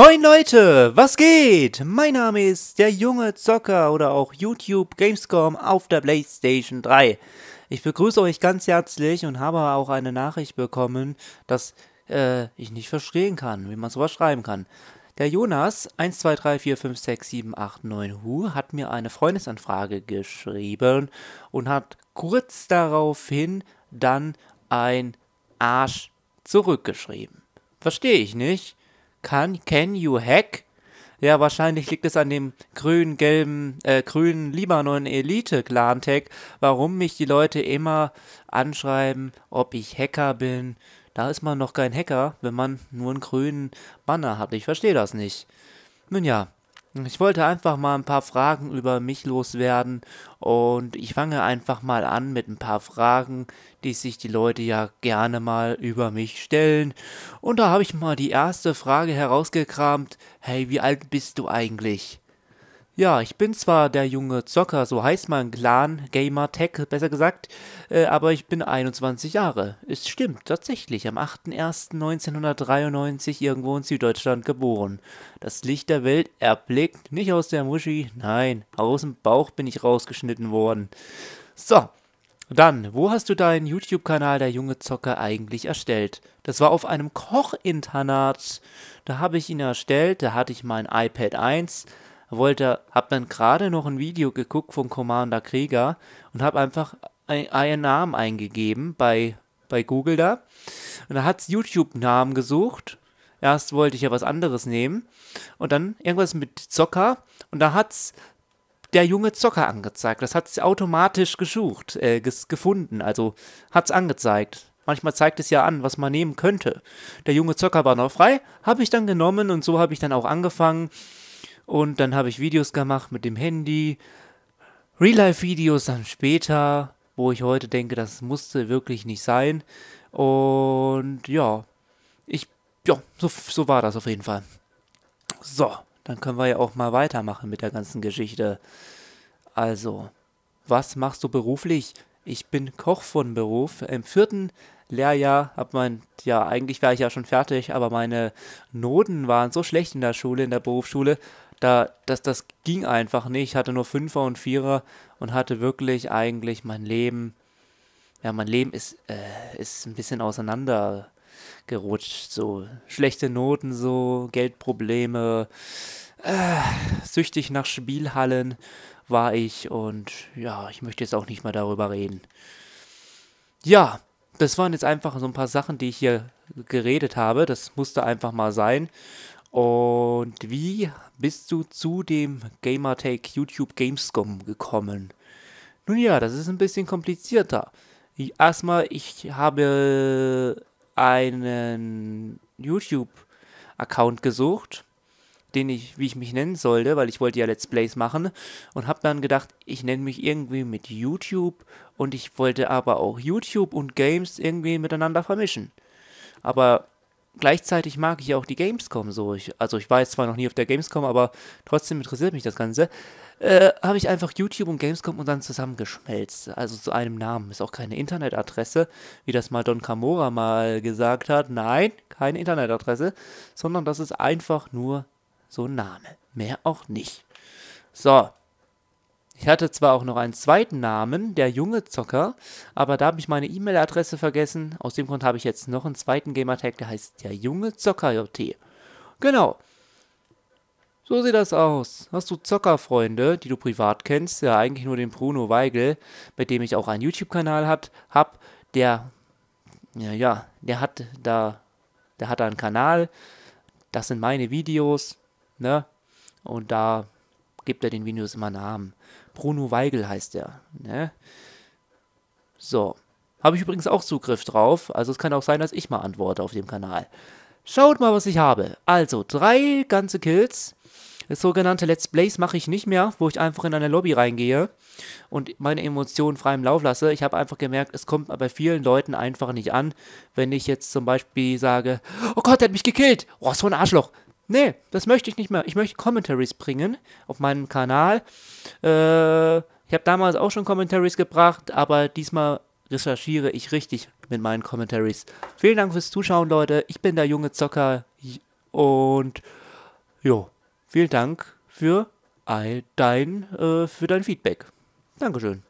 Moin Leute, was geht? Mein Name ist der junge Zocker oder auch YouTube Gamescom auf der PlayStation 3. Ich begrüße euch ganz herzlich und habe auch eine Nachricht bekommen, dass äh, ich nicht verstehen kann, wie man sowas schreiben kann. Der Jonas 123456789hu hat mir eine Freundesanfrage geschrieben und hat kurz daraufhin dann ein Arsch zurückgeschrieben. Verstehe ich nicht Can, can you hack? Ja, wahrscheinlich liegt es an dem grün-gelben, äh, grünen Libanon Elite Clan Tag, warum mich die Leute immer anschreiben, ob ich Hacker bin. Da ist man noch kein Hacker, wenn man nur einen grünen Banner hat. Ich verstehe das nicht. Nun ja, ich wollte einfach mal ein paar Fragen über mich loswerden und ich fange einfach mal an mit ein paar Fragen, die sich die Leute ja gerne mal über mich stellen. Und da habe ich mal die erste Frage herausgekramt. Hey, wie alt bist du eigentlich? Ja, ich bin zwar der junge Zocker, so heißt mein Clan, Gamer Tech, besser gesagt, äh, aber ich bin 21 Jahre. Es stimmt, tatsächlich, am 8.01.1993 irgendwo in Süddeutschland geboren. Das Licht der Welt erblickt, nicht aus der Muschi, nein, aus dem Bauch bin ich rausgeschnitten worden. So, dann, wo hast du deinen YouTube-Kanal Der junge Zocker eigentlich erstellt? Das war auf einem Kochinternat. Da habe ich ihn erstellt, da hatte ich mein iPad 1 wollte, hab dann gerade noch ein Video geguckt von Commander Krieger und hab einfach einen Namen eingegeben bei, bei Google da. Und da hat's YouTube-Namen gesucht. Erst wollte ich ja was anderes nehmen und dann irgendwas mit Zocker und da hat's der junge Zocker angezeigt. Das hat's automatisch gesucht, äh, gefunden, also hat's angezeigt. Manchmal zeigt es ja an, was man nehmen könnte. Der junge Zocker war noch frei, habe ich dann genommen und so habe ich dann auch angefangen, und dann habe ich Videos gemacht mit dem Handy. Real-Life-Videos dann später, wo ich heute denke, das musste wirklich nicht sein. Und ja, ich, ja, so, so war das auf jeden Fall. So, dann können wir ja auch mal weitermachen mit der ganzen Geschichte. Also, was machst du beruflich? Ich bin Koch von Beruf. Im vierten Lehrjahr habe mein, ja, eigentlich wäre ich ja schon fertig, aber meine Noten waren so schlecht in der Schule, in der Berufsschule, da, das, das ging einfach nicht. Ich hatte nur Fünfer und Vierer und hatte wirklich eigentlich mein Leben, ja, mein Leben ist, äh, ist ein bisschen auseinandergerutscht. So schlechte Noten, so Geldprobleme, äh, süchtig nach Spielhallen war ich und ja, ich möchte jetzt auch nicht mehr darüber reden. Ja, das waren jetzt einfach so ein paar Sachen, die ich hier geredet habe. Das musste einfach mal sein. Und wie bist du zu dem Gamertag YouTube Gamescom gekommen? Nun ja, das ist ein bisschen komplizierter. Erstmal, ich habe einen YouTube-Account gesucht, den ich, wie ich mich nennen sollte, weil ich wollte ja Let's Plays machen und habe dann gedacht, ich nenne mich irgendwie mit YouTube und ich wollte aber auch YouTube und Games irgendwie miteinander vermischen. Aber gleichzeitig mag ich auch die Gamescom so. Ich, also ich war jetzt zwar noch nie auf der Gamescom, aber trotzdem interessiert mich das Ganze. Äh, habe ich einfach YouTube und Gamescom und dann zusammengeschmelzt. Also zu einem Namen. Ist auch keine Internetadresse, wie das mal Don Camora mal gesagt hat. Nein, keine Internetadresse, sondern das ist einfach nur so ein Name. Mehr auch nicht. So, ich hatte zwar auch noch einen zweiten Namen, der junge Zocker, aber da habe ich meine E-Mail-Adresse vergessen. Aus dem Grund habe ich jetzt noch einen zweiten Gamertag, der heißt der junge Zocker JT. Genau. So sieht das aus. Hast du Zockerfreunde, die du privat kennst, ja eigentlich nur den Bruno Weigel, mit dem ich auch einen YouTube-Kanal habe. der, ja, ja, der hat da, der hat da einen Kanal, das sind meine Videos, ne, und da gibt er den Videos immer Namen. Bruno Weigel heißt er. Ne? So. Habe ich übrigens auch Zugriff drauf. Also es kann auch sein, dass ich mal antworte auf dem Kanal. Schaut mal, was ich habe. Also, drei ganze Kills. Das sogenannte Let's Plays mache ich nicht mehr, wo ich einfach in eine Lobby reingehe und meine Emotionen freiem Lauf lasse. Ich habe einfach gemerkt, es kommt bei vielen Leuten einfach nicht an, wenn ich jetzt zum Beispiel sage, oh Gott, der hat mich gekillt. Oh, so ein Arschloch nee, das möchte ich nicht mehr. Ich möchte Commentaries bringen auf meinem Kanal. Äh, ich habe damals auch schon Commentaries gebracht, aber diesmal recherchiere ich richtig mit meinen Commentaries. Vielen Dank fürs Zuschauen, Leute. Ich bin der junge Zocker und jo, vielen Dank für dein, äh, für dein Feedback. Dankeschön.